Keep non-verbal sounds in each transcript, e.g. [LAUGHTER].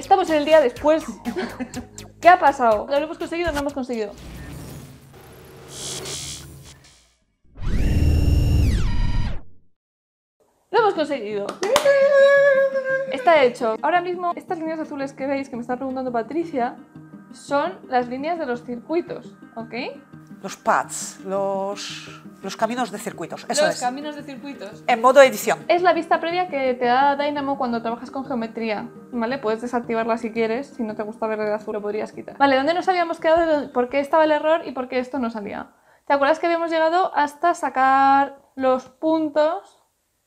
Estamos en el día después. ¿Qué ha pasado? ¿Lo hemos conseguido o no hemos conseguido? ¡Lo hemos conseguido! Está hecho. Ahora mismo, estas líneas azules que veis que me está preguntando Patricia son las líneas de los circuitos, ¿ok? los pads, los, los caminos de circuitos. Eso los caminos de circuitos. En modo edición. Es la vista previa que te da Dynamo cuando trabajas con geometría. ¿Vale? Puedes desactivarla si quieres. Si no te gusta ver el azul, lo podrías quitar. Vale, ¿dónde nos habíamos quedado? ¿Por qué estaba el error y por qué esto no salía? ¿Te acuerdas que habíamos llegado hasta sacar los puntos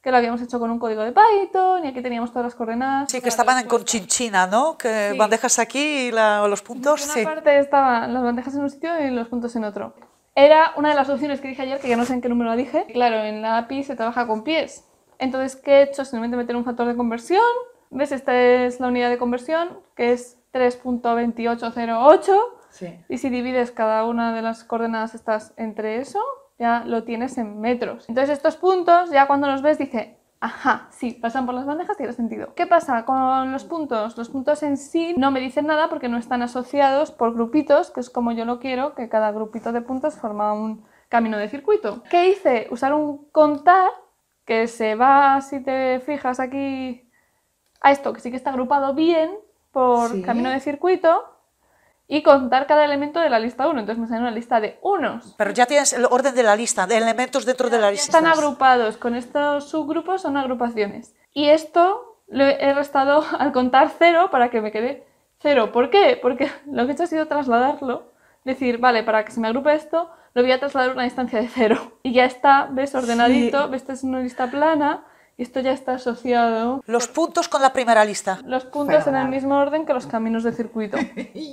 que lo habíamos hecho con un código de Python y aquí teníamos todas las coordenadas. Sí, que estaban pues con chinchina, ¿no? Que bandejas aquí y los puntos. En una sí. parte estaban las bandejas en un sitio y los puntos en otro. Era una de las opciones que dije ayer, que ya no sé en qué número la dije. Claro, en la API se trabaja con pies. Entonces, ¿qué he hecho? Simplemente meter un factor de conversión. ¿Ves? Esta es la unidad de conversión, que es 3.2808. Sí. Y si divides cada una de las coordenadas estas entre eso, ya lo tienes en metros. Entonces estos puntos, ya cuando los ves, dice, Ajá, sí, pasan por las bandejas tiene sentido. ¿Qué pasa con los puntos? Los puntos en sí no me dicen nada porque no están asociados por grupitos, que es como yo lo quiero, que cada grupito de puntos forma un camino de circuito. ¿Qué hice? Usar un contar que se va, si te fijas aquí, a esto, que sí que está agrupado bien por camino de circuito, y contar cada elemento de la lista 1. Entonces me sale una lista de unos. Pero ya tienes el orden de la lista, de elementos dentro de la lista. Están agrupados con estos subgrupos, son agrupaciones. Y esto lo he restado [LAUGHS] al contar cero para que me quede cero. ¿Por qué? Porque lo que he hecho ha sido trasladarlo, decir, vale, para que se me agrupe esto, lo voy a trasladar a una distancia de cero. Y ya está, ves, ordenadito, ves, esta es una lista plana esto ya está asociado. Los puntos con la primera lista. Los puntos en el mismo orden que los caminos de circuito.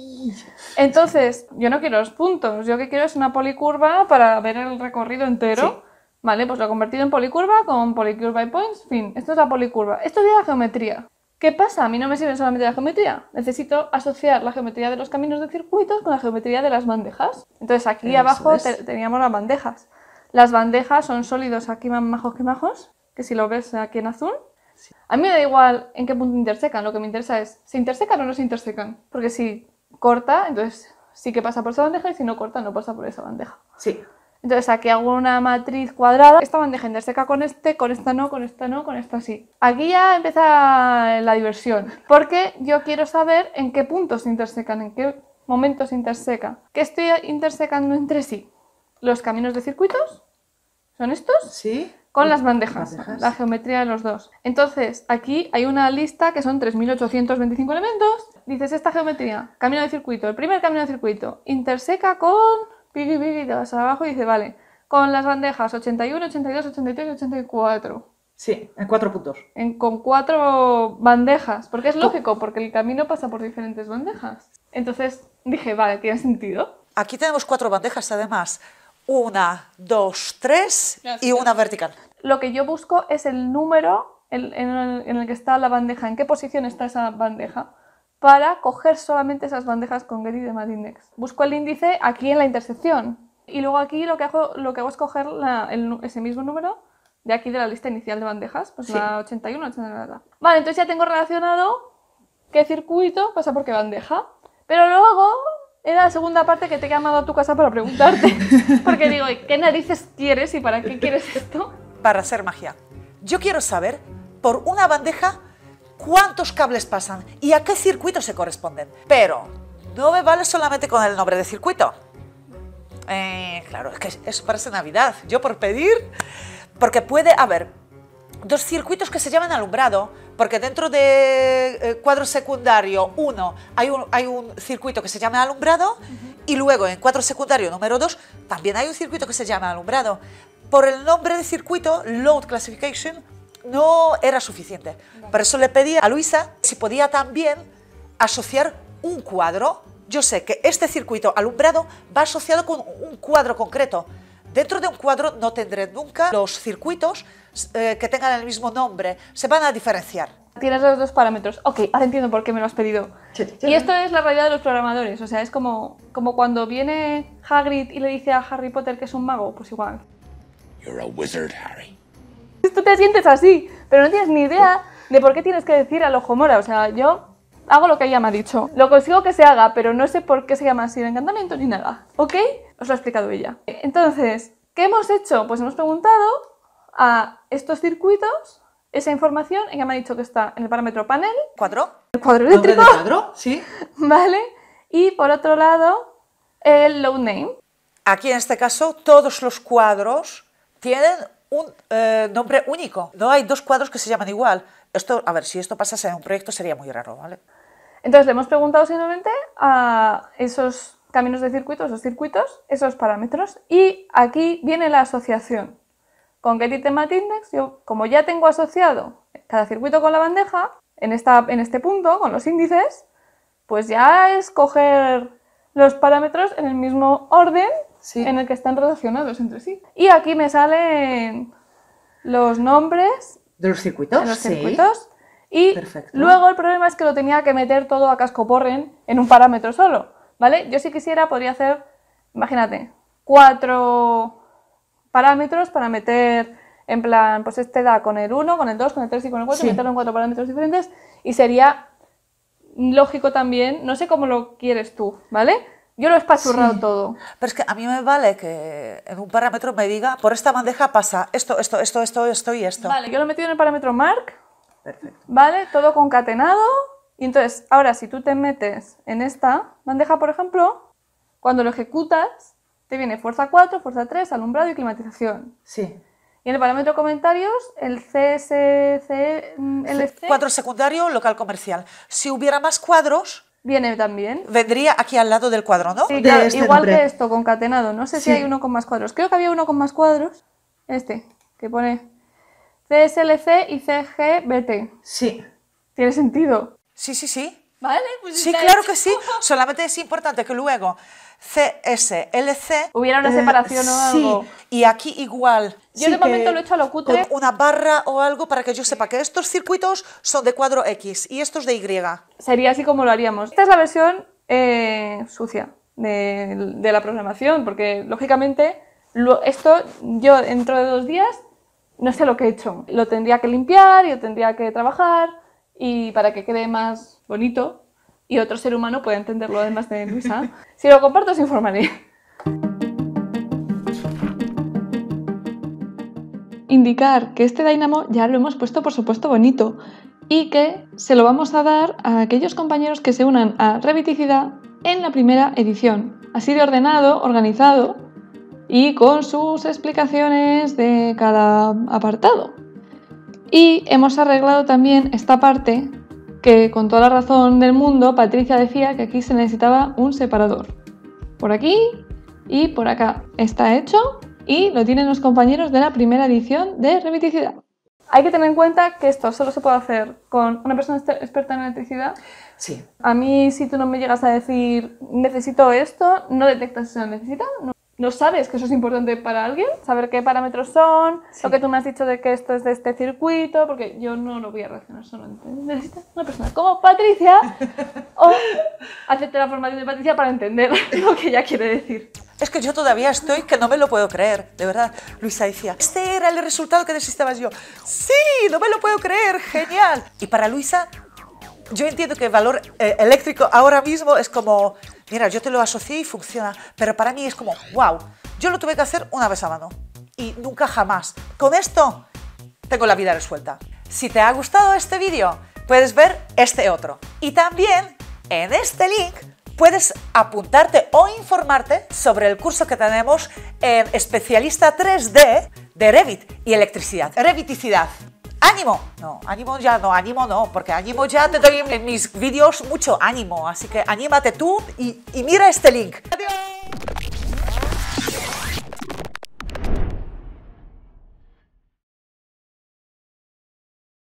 [LAUGHS] Entonces, yo no quiero los puntos, yo lo que quiero es una policurva para ver el recorrido entero. Vale, pues lo he convertido en policurva con policurva y points, fin. Esto es la policurva. Esto es la geometría. ¿Qué pasa? A mí no me sirven solamente la geometría. Necesito asociar la geometría de los caminos de circuitos con la geometría de las bandejas. Entonces aquí abajo teníamos las bandejas. Las bandejas son sólidos aquí más majos que majos que si lo ves aquí en azul, a mí me da igual en qué punto intersecan, lo que me interesa es, ¿se intersecan o no se intersecan? Porque si corta, entonces sí que pasa por esa bandeja y si no corta, no pasa por esa bandeja. Sí. Entonces aquí hago una matriz cuadrada, esta bandeja interseca con este, con esta no, con esta no, con esta sí. Aquí ya empieza la diversión, porque yo quiero saber en qué puntos se intersecan, en qué momento se interseca. ¿Qué estoy intersecando entre sí? Los caminos de circuitos, ¿son estos? Sí con las bandejas, la geometría de los dos. Entonces, aquí hay una lista que son 3.825 elementos. Dices, esta geometría, camino de circuito, el primer camino de circuito, interseca con... Pigui, pigui, te vas abajo y dice vale, con las bandejas 81, 82, 83, 84. Sí, en cuatro puntos. En, con cuatro bandejas, porque es lógico, porque el camino pasa por diferentes bandejas. Entonces dije, vale, tiene sentido. Aquí tenemos cuatro bandejas además una, dos, tres y una vertical. Lo que yo busco es el número en, el, que está la bandeja, en qué posición está esa bandeja para coger solamente esas bandejas con Getty de Index. Busco el índice aquí en la intersección y luego aquí lo que hago, lo que es coger ese mismo número de aquí de la lista inicial de bandejas, pues la 81, 80. Vale, entonces ya tengo relacionado qué circuito pasa por qué bandeja, pero luego era la segunda parte que te he llamado a tu casa para preguntarte. [LAUGHS] Porque digo, ¿qué narices quieres y para qué quieres esto? Para hacer magia. Yo quiero saber, por una bandeja, cuántos cables pasan y a qué circuito se corresponden. Pero no me vale solamente con el nombre de circuito. Eh, claro, es que eso parece Navidad. Yo por pedir, porque puede haber dos circuitos que se llaman alumbrado, porque dentro de eh, cuadro secundario 1 hay un, circuito que se llama alumbrado y luego en cuadro secundario número 2 también hay un circuito que se llama alumbrado. Por el nombre de circuito, Load Classification, no era suficiente. Por eso le pedí a Luisa si podía también asociar un cuadro. Yo sé que este circuito alumbrado va asociado con un cuadro concreto. Dentro de un cuadro no tendré nunca los circuitos eh, que tengan el mismo nombre, se van a diferenciar. Tienes los dos parámetros. Ok, ahora entiendo por qué me lo has pedido. y esto es la realidad de los programadores, o sea, es como, como cuando viene Hagrid y le dice a Harry Potter que es un mago, pues igual. You're a wizard, Harry. Tú te sientes así, pero no tienes ni idea de por qué tienes que decir a ojo mora. O sea, yo hago lo que ella me ha dicho. Lo consigo que se haga, pero no sé por qué se llama así de encantamiento ni nada. ¿Ok? Os lo ha explicado ella. Entonces, ¿qué hemos hecho? Pues hemos preguntado a estos circuitos esa información. Ella me ha dicho que está en el parámetro panel. ¿Cuadro? El cuadro eléctrico. ¿El cuadro? Sí. [LAUGHS] Vale. Y por otro lado, el load name. Aquí en este caso, todos los cuadros tienen un eh, nombre único. No hay dos cuadros que se llaman igual. Esto, a ver, si esto pasase en un proyecto sería muy raro, ¿vale? Entonces le hemos preguntado simplemente a esos caminos de circuitos, esos circuitos, esos parámetros. Y aquí viene la asociación. Con Index, yo como ya tengo asociado cada circuito con la bandeja, en, esta, en este punto, con los índices, pues ya escoger los parámetros en el mismo orden en el que están relacionados entre sí. Y aquí me salen los nombres de los circuitos y luego el problema es que lo tenía que meter todo a casco porren en un parámetro solo, ¿vale? Yo si quisiera podría hacer, imagínate, cuatro parámetros para meter en plan, pues este da con el 1, con el 2, con el 3 y con el 4, meterlo en cuatro parámetros diferentes y sería lógico también, no sé cómo lo quieres tú, ¿vale? Yo lo he espachurrado todo. Pero es que a mí me vale que en un parámetro me diga, por esta bandeja pasa esto, esto, esto, esto, esto y esto. Vale, yo lo he metido en el parámetro mark, Perfecto. ¿Vale? Todo concatenado. Y entonces, ahora si tú te metes en esta bandeja, por ejemplo, cuando lo ejecutas, te viene fuerza 4, fuerza 3, alumbrado y climatización. Sí. Y en el parámetro comentarios, el CSCLC... Cuadro secundario, local comercial. Si hubiera más cuadros... Viene también. Vendría aquí al lado del cuadro, ¿no? Este igual que esto, concatenado. No sé si hay uno con más cuadros. Creo que había uno con más cuadros. Este, que pone CSLC y CGBT. Sí. ¿Tiene sentido? Sí, sí, sí. Vale, pues Sí, claro que sí. Solamente es importante que luego CSLC. Hubiera una eh, separación o algo. Sí. Y aquí igual. Yo de momento lo he hecho a lo una barra o algo para que yo sepa que estos circuitos son de cuadro X y estos de Y. Sería así como lo haríamos. Esta es la versión eh, sucia de, la programación, porque lógicamente esto yo dentro de dos días no sé lo que he hecho. Lo tendría que limpiar, yo tendría que trabajar y para que quede más bonito y otro ser humano pueda entenderlo además de Luisa. [LAUGHS] si lo comparto os informaré. Indicar que este Dynamo ya lo hemos puesto por supuesto bonito y que se lo vamos a dar a aquellos compañeros que se unan a Reviticidad en la primera edición. Así de ordenado, organizado y con sus explicaciones de cada apartado. Y hemos arreglado también esta parte que con toda la razón del mundo Patricia decía que aquí se necesitaba un separador. Por aquí y por acá. Está hecho y lo tienen los compañeros de la primera edición de Remiticidad. Hay que tener en cuenta que esto solo se puede hacer con una persona experta en electricidad. Sí. A mí, si tú no me llegas a decir necesito esto, no detectas si se lo necesita. ¿No sabes que eso es importante para alguien? Saber qué parámetros son, o lo que tú me has dicho de que esto es de este circuito, porque yo no lo voy a reaccionar, solo Necesitas una persona como Patricia o hacerte la formación de Patricia para entender [LAUGHS] lo que ella quiere decir. Es que yo todavía estoy que no me lo puedo creer, de verdad. Luisa decía, este era el resultado que necesitabas yo. Sí, no me lo puedo creer, genial. Y para Luisa, yo entiendo que el valor eh, eléctrico ahora mismo es como mira, yo te lo asocié y funciona, pero para mí es como, wow, yo lo tuve que hacer una vez a mano y nunca jamás. Con esto tengo la vida resuelta. Si te ha gustado este vídeo, puedes ver este otro. Y también en este link puedes apuntarte o informarte sobre el curso que tenemos en especialista 3D de Revit y electricidad. Reviticidad ánimo. No, ánimo ya no, ánimo no, porque ánimo ya te doy en mis vídeos mucho ánimo. Así que anímate tú y, y mira este link. Adiós.